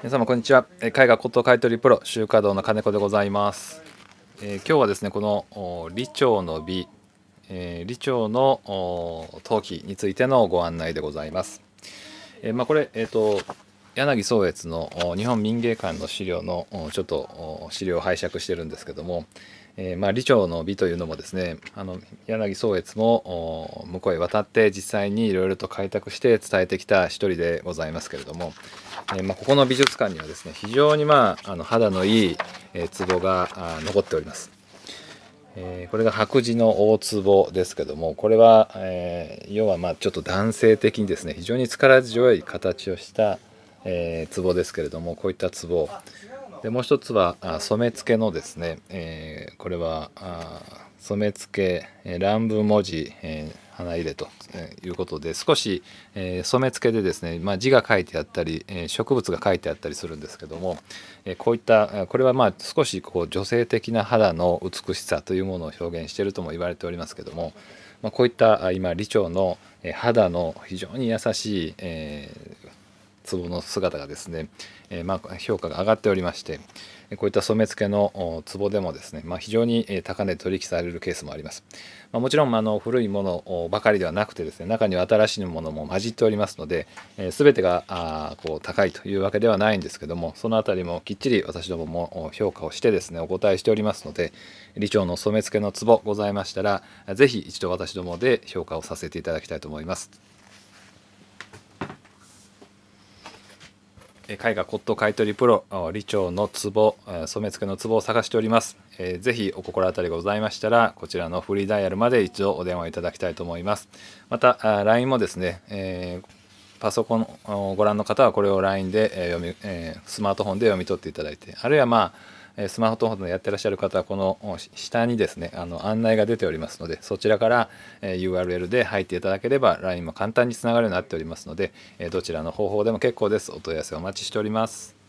皆様こんにちは絵画骨董買取プロ集華堂の金子でございます、えー、今日はですねこの李朝の美、えー、李朝の陶器についてのご案内でございます、えー、まあ、これえっ、と柳宗悦の日本民芸館の資料のちょっと資料を拝借してるんですけども、えー、まあ、李朝の美というのもですねあの柳宗悦も向こうへ渡って実際にいろいろと開拓して伝えてきた一人でございますけれども、えー、まあ、ここの美術館にはですね非常に、まあ、あの肌のいい、えー、壺が残っております。えー、これが白磁の大壺ですけどもこれは、え要はまちょっと男性的にですね非常に力強い形をした、え壺ですけれどもこういった壺でもう一つは染付のですね、えー、これは染付、え乱文文字、えー、花入れということで少し、えー、染付でですね、まあ、字が書いてあったり、え植物が書いてあったりするんですけども、えこういったこれはまあ少しこう女性的な肌の美しさというものを表現しているとも言われておりますけども、まあ、こういった今李朝の肌の非常に優しい、え壺の姿がですね、えまあ、評価が上がっておりましてこういった染め付けの壺でもですね、まあ、非常に高値取引されるケースもあります、まあ、もちろんあの古いものばかりではなくてですね中には新しいものも混じっておりますので、えー、全てがあこう高いというわけではないんですけどもその辺りもきっちり私どもも評価をしてですねお答えしておりますので理長の染付の壺ございましたら是非一度私どもで評価をさせていただきたいと思います。絵画骨董買取プロ理長の壺染付の壺を探しております、えー、ぜひお心当たりございましたらこちらのフリーダイヤルまで一度お電話いただきたいと思いますまた LINE もですね、えー、パソコンをご覧の方はこれを LINE で読み、えー、スマートフォンで読み取っていただいてあるいはまあスマートフォンでやってらっしゃる方はこの下にですねあの案内が出ておりますのでそちらから URL で入っていただければ LINE も簡単につながるようになっておりますのでどちらの方法でも結構ですお問い合わせお待ちしております。